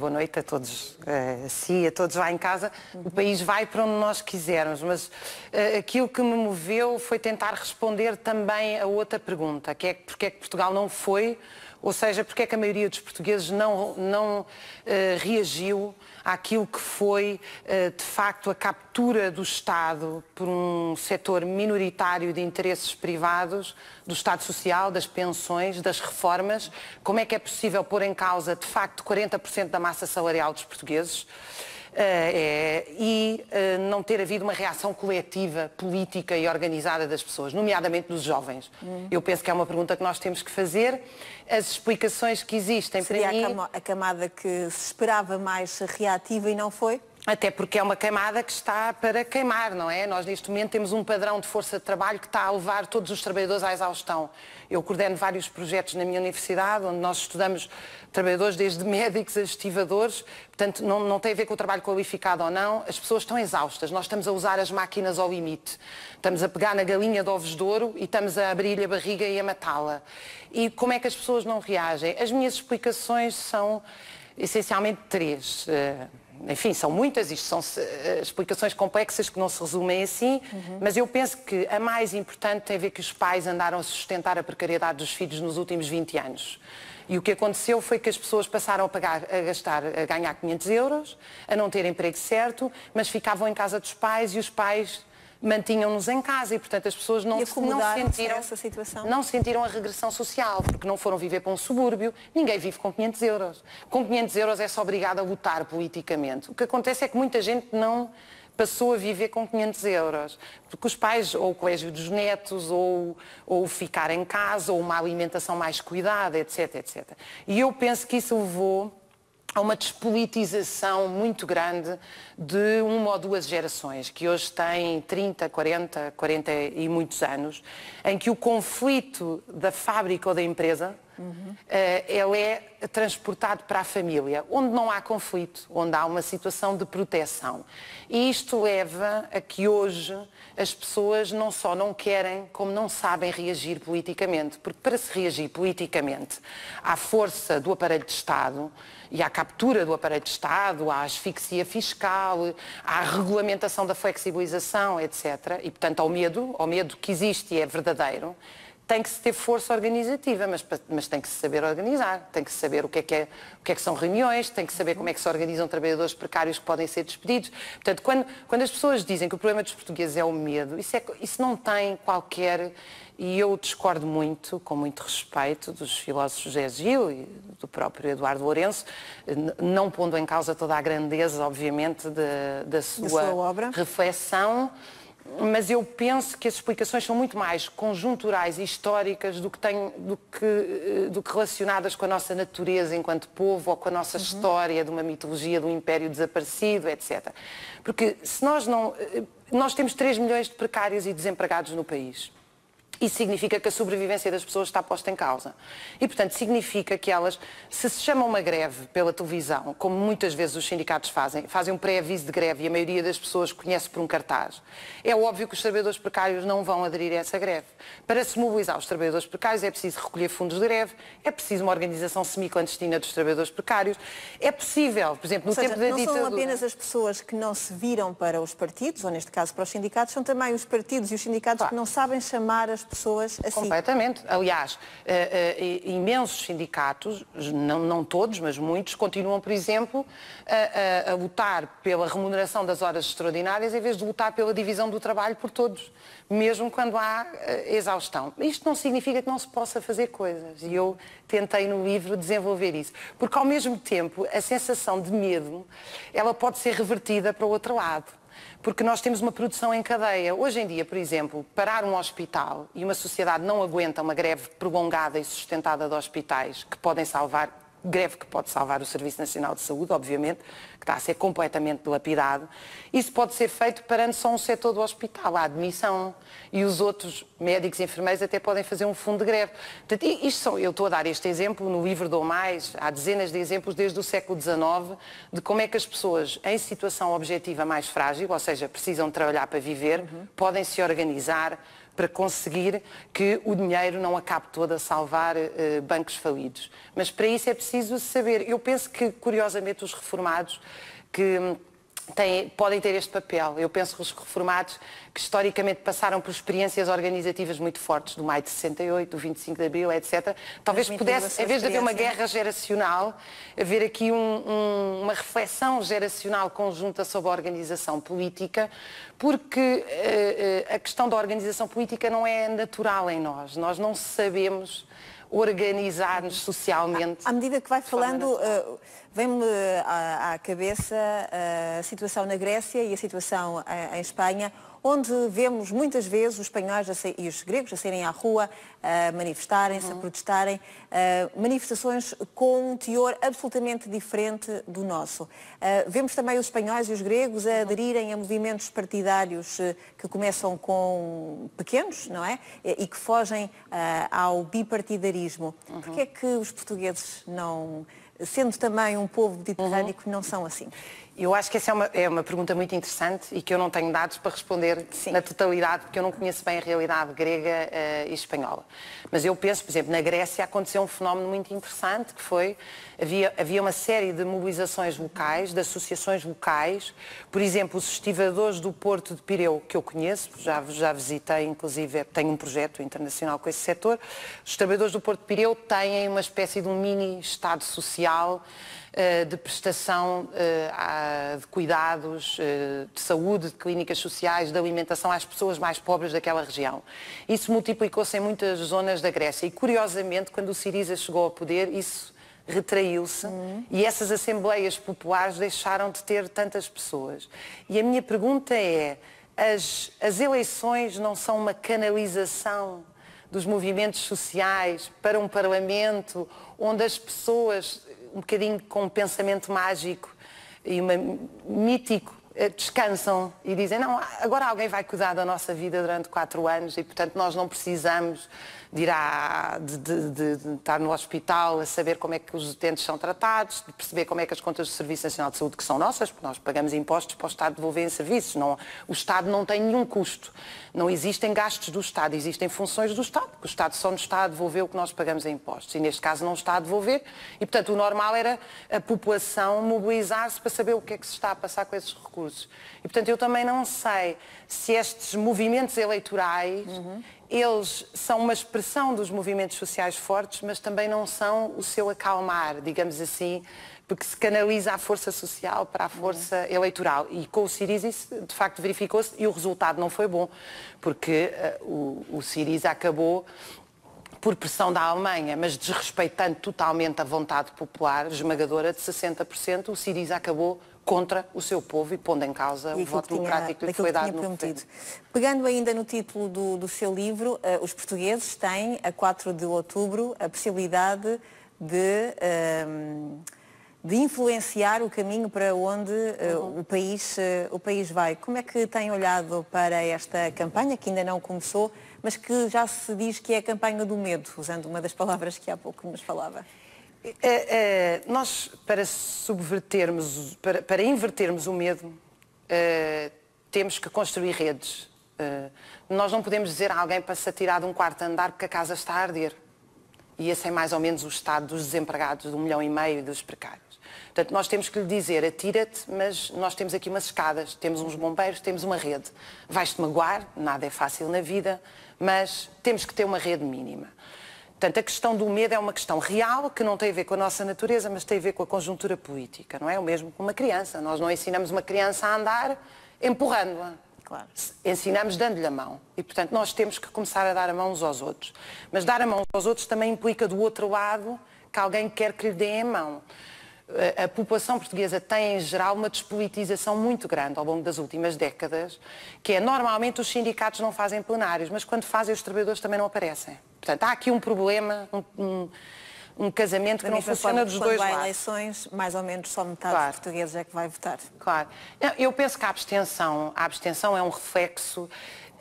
Boa noite a todos, eh, a si, a todos lá em casa. O uhum. país vai para onde nós quisermos, mas eh, aquilo que me moveu foi tentar responder também a outra pergunta, que é porque é que Portugal não foi ou seja, porque é que a maioria dos portugueses não, não uh, reagiu àquilo que foi, uh, de facto, a captura do Estado por um setor minoritário de interesses privados, do Estado Social, das pensões, das reformas? Como é que é possível pôr em causa, de facto, 40% da massa salarial dos portugueses? é, e eh, não ter havido uma reação coletiva, política e organizada das pessoas, nomeadamente dos jovens. Hum. Eu penso que é uma pergunta que nós temos que fazer. As explicações que existem Seria para mim... a camada que se esperava mais reativa e não foi? Até porque é uma queimada que está para queimar, não é? Nós neste momento temos um padrão de força de trabalho que está a levar todos os trabalhadores à exaustão. Eu coordeno vários projetos na minha universidade, onde nós estudamos trabalhadores desde médicos a estivadores, portanto não, não tem a ver com o trabalho qualificado ou não, as pessoas estão exaustas, nós estamos a usar as máquinas ao limite, estamos a pegar na galinha de ovos de ouro e estamos a abrir-lhe a barriga e a matá-la. E como é que as pessoas não reagem? As minhas explicações são essencialmente três. Uh enfim, são muitas, isto são eh, explicações complexas que não se resumem assim, uhum. mas eu penso que a mais importante tem a ver que os pais andaram a sustentar a precariedade dos filhos nos últimos 20 anos. E o que aconteceu foi que as pessoas passaram a, pagar, a gastar, a ganhar 500 euros, a não ter emprego certo, mas ficavam em casa dos pais e os pais mantinham-nos em casa e, portanto, as pessoas não, se, não sentiram essa situação. Não sentiram a regressão social, porque não foram viver para um subúrbio, ninguém vive com 500 euros. Com 500 euros é-se obrigado a lutar politicamente. O que acontece é que muita gente não passou a viver com 500 euros. Porque os pais, ou o colégio dos netos, ou, ou ficar em casa, ou uma alimentação mais cuidada, etc, etc. E eu penso que isso levou há uma despolitização muito grande de uma ou duas gerações, que hoje têm 30, 40, 40 e muitos anos, em que o conflito da fábrica ou da empresa Uhum. ele é transportado para a família, onde não há conflito, onde há uma situação de proteção. E isto leva a que hoje as pessoas não só não querem, como não sabem reagir politicamente. Porque para se reagir politicamente à força do aparelho de Estado, e à captura do aparelho de Estado, à asfixia fiscal, à regulamentação da flexibilização, etc. E, portanto, ao medo, ao medo que existe e é verdadeiro, tem que se ter força organizativa, mas, mas tem que se saber organizar, tem que se saber o que, é que é, o que é que são reuniões, tem que saber como é que se organizam trabalhadores precários que podem ser despedidos. Portanto, quando, quando as pessoas dizem que o problema dos portugueses é o medo, isso, é, isso não tem qualquer, e eu discordo muito, com muito respeito, dos filósofos José Gil e do próprio Eduardo Lourenço, não pondo em causa toda a grandeza, obviamente, de, da sua, da sua reflexão, mas eu penso que as explicações são muito mais conjunturais e históricas do que, tem, do que, eh, do que relacionadas com a nossa natureza enquanto povo ou com a nossa uhum. história de uma mitologia do um império desaparecido, etc. Porque se nós não. Eh, nós temos 3 milhões de precários e desempregados no país. Isso significa que a sobrevivência das pessoas está posta em causa. E, portanto, significa que elas, se se chama uma greve pela televisão, como muitas vezes os sindicatos fazem, fazem um pré-aviso de greve e a maioria das pessoas conhece por um cartaz, é óbvio que os trabalhadores precários não vão aderir a essa greve. Para se mobilizar os trabalhadores precários é preciso recolher fundos de greve, é preciso uma organização semiclandestina dos trabalhadores precários, é possível, por exemplo, no seja, tempo da não ditadura... Não são apenas as pessoas que não se viram para os partidos, ou neste caso para os sindicatos, são também os partidos e os sindicatos claro. que não sabem chamar as pessoas pessoas assim. Completamente. Aliás, uh, uh, imensos sindicatos, não, não, todos, mas muitos, continuam, por exemplo, a, a, a lutar pela remuneração das horas extraordinárias em vez de lutar pela divisão do trabalho por todos, mesmo quando há uh, exaustão. Isto não significa que não se possa fazer coisas. E eu tentei no livro desenvolver isso. Porque, ao mesmo tempo, a sensação de medo, ela pode ser revertida para o outro lado porque nós temos uma produção em cadeia. Hoje em dia, por exemplo, parar um hospital e uma sociedade não aguenta uma greve prolongada e sustentada de hospitais que podem salvar greve que pode salvar o Serviço Nacional de Saúde, obviamente, que está a ser completamente dilapidado. Isso pode ser feito parando só um setor do hospital, a admissão, e os outros médicos e enfermeiros até podem fazer um fundo de greve. Portanto, isto são, eu estou a dar este exemplo, no livro dou mais, há dezenas de exemplos desde o século XIX, de como é que as pessoas em situação objetiva mais frágil, ou seja, precisam trabalhar para viver, uhum. podem se organizar, para conseguir que o dinheiro não acabe todo a salvar uh, bancos falidos. Mas para isso é preciso saber. Eu penso que, curiosamente, os reformados que hum, têm, podem ter este papel. Eu penso que os reformados que historicamente passaram por experiências organizativas muito fortes, do maio de 68, do 25 de abril, etc. Talvez pudesse, em vez de haver uma guerra geracional, haver aqui um, um, uma reflexão geracional conjunta sobre a organização política, porque uh, a questão da organização política não é natural em nós. Nós não sabemos organizar-nos socialmente. À, à, medida que vai falando, uh, vem-me à, à, cabeça a situação na Grécia e a situação em Espanha, onde vemos muitas vezes os espanhóis e os gregos a saírem à rua, a manifestarem-se, uhum. a protestarem, uh, manifestações com um teor absolutamente diferente do nosso. Uh, vemos também os espanhóis e os gregos a uhum. aderirem a movimentos partidários eh, que começam com pequenos, não é? E, que fogem eh, ao bipartidarismo. Uhum. Porquê é que os portugueses não sendo também um povo mediterrâneo uhum. não são assim? Eu acho que essa é uma, é uma pergunta muito interessante e que eu não tenho dados para responder Sim. na totalidade, porque eu não conheço bem a realidade grega uh, e espanhola. Mas eu penso, por exemplo, na Grécia aconteceu um fenómeno muito interessante, que foi, havia, havia uma série de mobilizações locais, de associações locais, por exemplo, os estivadores do Porto de Pireu, que eu conheço, já, já visitei, inclusive é, tenho um projeto internacional com esse setor, os trabalhadores do Porto de Pireu têm uma espécie de um mini Estado social social eh, de prestação eh, de cuidados, eh, de saúde, de clínicas sociais, de alimentação às pessoas mais pobres daquela região. Isso multiplicou-se em muitas zonas da Grécia e, curiosamente, quando o Siriza chegou ao poder, isso retraiu-se uhum. e essas assembleias populares deixaram de ter tantas pessoas. E a minha pergunta é, as, as eleições não são uma canalização dos movimentos sociais para um Parlamento onde as pessoas um bocadinho com um pensamento mágico e uma, mítico, eh, descansam e dizem, não, agora alguém vai cuidar da nossa vida durante quatro anos e, portanto, nós não precisamos de ir à, de, de, de, de, estar no hospital a saber como é que os utentes são tratados, de perceber como é que as contas do Serviço Nacional de Saúde, que são nossas, porque nós pagamos impostos para o Estado devolver em serviços. Não, o Estado não tem nenhum custo. Não existem gastos do Estado, existem funções do Estado, porque o Estado só nos está a devolver o que nós pagamos em impostos. E neste caso não está a devolver. E, portanto, o normal era a população mobilizar-se para saber o que é que se está a passar com esses recursos. E, portanto, eu também não sei se estes movimentos eleitorais uhum eles são uma expressão dos movimentos sociais fortes, mas também não são o seu acalmar, digamos assim, porque se canaliza a força social para a uhum. força uhum. eleitoral. E com o Siriza isso de facto verificou-se e o resultado não foi bom, porque uh, o, o Siriza acabou por pressão da Alemanha, mas desrespeitando totalmente a vontade popular esmagadora de 60%, o Siriza acabou contra o seu povo e pondo em causa e o voto democrático que foi dado no prometido. Pegando ainda no título do, do seu livro, uh, os portugueses têm, a 4 de outubro, a possibilidade de, uh, de influenciar o caminho para onde uh, o, país, eh, o país vai. Como é que tem olhado para esta campanha, que ainda não começou, mas que já se diz que é a campanha do medo, usando uma das palavras que há pouco nos falava? É, é, nós, para subvertermos, para, para invertermos o medo, é, temos que construir redes. nós não podemos dizer a alguém para se atirar de um quarto andar porque a casa está a arder. E esse é mais ou menos o estado dos desempregados, de um milhão e meio dos precários. Portanto, nós temos que lhe dizer, atira-te, mas nós temos aqui umas escadas, temos uns bombeiros, temos uma rede. Vais-te magoar, nada é fácil na vida, mas temos que ter uma rede mínima. Portanto, a questão do medo é uma questão real, que não tem a ver com a nossa natureza, mas tem a ver com a conjuntura política, não é? O mesmo com uma criança. Nós não ensinamos uma criança a andar empurrando-a. Claro. Ensinamos dando-lhe a mão. E, portanto, nós temos que começar a dar a mão uns aos outros. Mas dar a mão uns aos outros também implica, do outro lado, que alguém quer que lhe dê a mão. Eh, a população portuguesa tem, em geral, uma despolitização muito grande ao longo das últimas décadas, que é normalmente os sindicatos não fazem plenários, mas quando fazem os trabalhadores também não aparecem. Portanto, há aqui um problema, um, um, um casamento que da não funciona dos dois lados. Quando há eleições, mais ou menos só metade claro. dos portugueses é que vai votar. Claro. Eu penso que a abstenção, a abstenção é um reflexo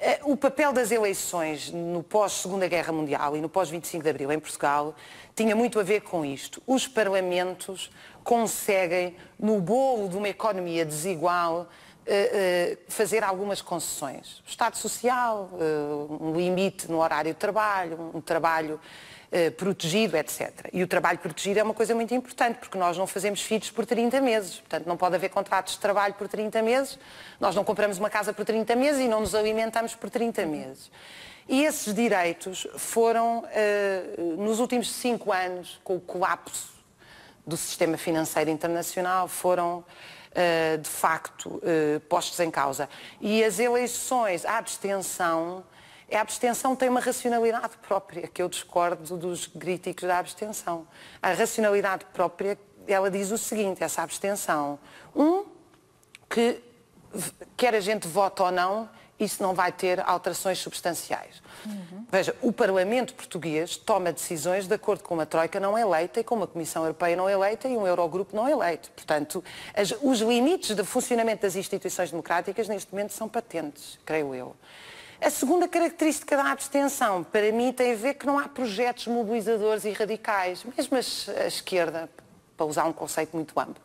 eh, o papel das eleições no pós-Segunda Guerra Mundial e no pós-25 de Abril em Portugal tinha muito a ver com isto. Os parlamentos conseguem, no bolo de uma economia desigual, eh, eh, fazer algumas concessões. O Estado Social, um limite no horário de trabalho, um trabalho eh, protegido, etc. E o trabalho protegido é uma coisa muito importante, porque nós não fazemos filhos por 30 meses. Portanto, não pode haver contratos de trabalho por 30 meses, nós não compramos uma casa por 30 meses e não nos alimentamos por 30 meses. E esses direitos foram, eh, nos últimos cinco anos, com o colapso do sistema financeiro internacional, foram eh, de facto postos em causa. E as eleições à abstenção é a abstenção tem uma racionalidade própria, que eu discordo dos críticos da abstenção. A racionalidade própria, ela diz o seguinte, essa abstenção. Um, que quer a gente vote ou não, isso não vai ter alterações substanciais. Uhum. Veja, o Parlamento português toma decisões de acordo com uma Troika não eleita e com uma Comissão Europeia não eleita e um Eurogrupo não eleito. Portanto, as, os limites de funcionamento das instituições democráticas neste momento são patentes, creio eu. A segunda característica da abstenção, para mim, tem a ver que não há projetos mobilizadores e radicais, mesmo a esquerda, para usar um conceito muito amplo.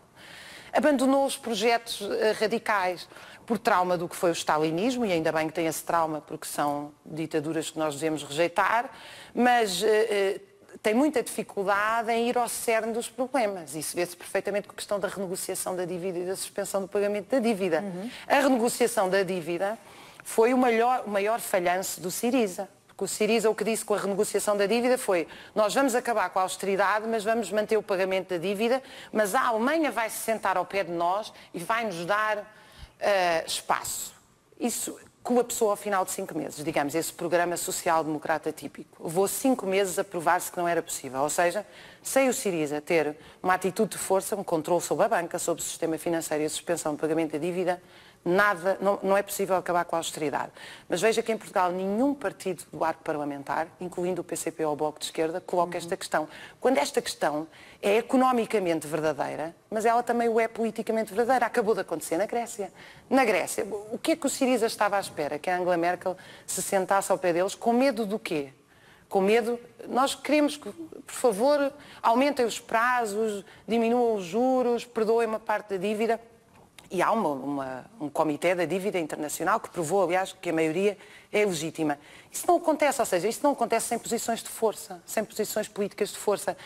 Abandonou os projetos eh, radicais por trauma do que foi o stalinismo, e ainda bem que tem esse trauma, porque são ditaduras que nós devemos rejeitar, mas eh, eh, tem muita dificuldade em ir ao cerne dos problemas. Isso vê-se perfeitamente com a questão da renegociação da dívida e da suspensão do pagamento da dívida. Uhum. A renegociação da dívida foi o maior, o maior falhanço do Siriza. Porque o Siriza o que disse com a renegociação da dívida foi nós vamos acabar com a austeridade, mas vamos manter o pagamento da dívida, mas a Alemanha vai se sentar ao pé de nós e vai-nos dar uh, espaço. Isso colapsou ao final de cinco meses, digamos, esse programa social-democrata típico. Levou cinco meses a provar-se que não era possível. Ou seja, sem o Siriza ter uma atitude de força, um controle sobre a banca, sobre o sistema financeiro e a suspensão do pagamento da dívida, nada, não, não, é possível acabar com a austeridade. Mas veja que em Portugal nenhum partido do arco parlamentar, incluindo o PCP ou o Bloco de Esquerda, coloca uhum. esta questão. Quando esta questão é economicamente verdadeira, mas ela também o é politicamente verdadeira. Acabou de acontecer na Grécia. Na Grécia, o que é que o Siriza estava à espera? Que a Angela Merkel se sentasse ao pé deles com medo do quê? com medo, nós queremos que, por favor, aumentem os prazos, diminuam os juros, perdoem uma parte da dívida. E há uma, uma, um comitê da dívida internacional que provou, aliás, que a maioria é legítima. Isso não acontece, ou seja, isso não acontece sem posições de força, sem posições políticas de força.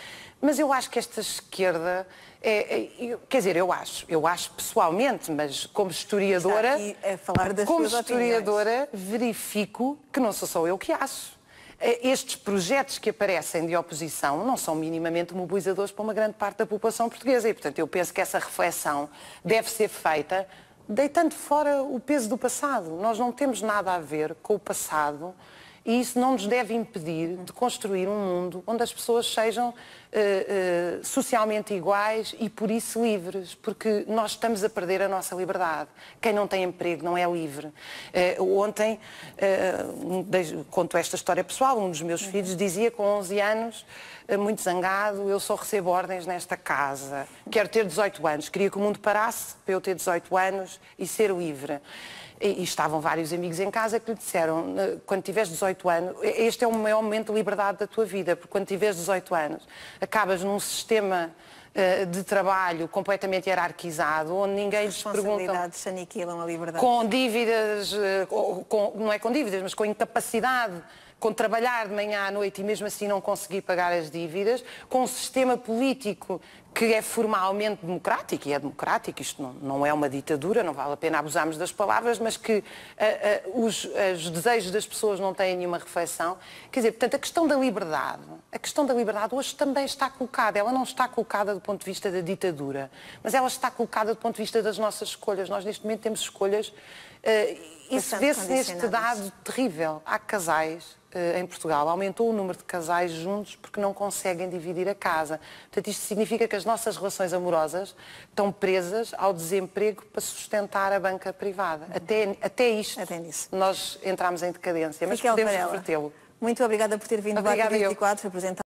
Mas eu acho que esta esquerda, é, é, quer dizer, eu acho, eu acho pessoalmente, mas como historiadora, como historiadora, opiniões. verifico que não sou só eu que acho. Eh, estes projetos que aparecem de oposição não são minimamente mobilizadores para uma grande parte da população portuguesa. E, portanto, eu penso que essa reflexão deve ser feita deitando fora o peso do passado. Nós não temos nada a ver com o passado e isso não nos deve impedir de construir um mundo onde as pessoas sejam uh, uh, socialmente iguais e por isso livres, porque nós estamos a perder a nossa liberdade. Quem não tem emprego não é livre. Uh, ontem, conto esta história pessoal, um dos meus filhos dizia com 11 anos, muito zangado, eu só recebo ordens nesta casa. Quero ter 18 anos, queria que o mundo parasse para eu ter 18 anos e ser livre. E, e, estavam vários amigos em casa que lhe disseram, quando tiveres 18 anos, este é o maior momento de liberdade da tua vida, porque quando tiveres 18 anos, acabas num sistema eh, de trabalho completamente hierarquizado, onde ninguém lhes pergunta. se aniquilam a liberdade. Com dívidas, eh, com, não é com dívidas, mas com incapacidade com trabalhar de manhã à noite e mesmo assim não conseguir pagar as dívidas, com um sistema político que é formalmente democrático, e é democrático, isto não, não é uma ditadura, não vale a pena abusarmos das palavras, mas que uh, uh, os, os, desejos das pessoas não têm nenhuma reflexão. Quer dizer, portanto, a questão da liberdade, a questão da liberdade hoje também está colocada, ela não está colocada do ponto de vista da ditadura, mas ela está colocada do ponto de vista das nossas escolhas. Nós neste momento temos escolhas uh, e se vê-se neste dado terrível. Há casais em Portugal, aumentou o número de casais juntos porque não conseguem dividir a casa. Portanto, isto significa que as nossas relações amorosas estão presas ao desemprego para sustentar a banca privada. Uhum. Até, até isto até nós entramos em decadência, mas Fiquel podemos revertê-lo. Muito obrigada por ter vindo obrigada ao 24 apresentar.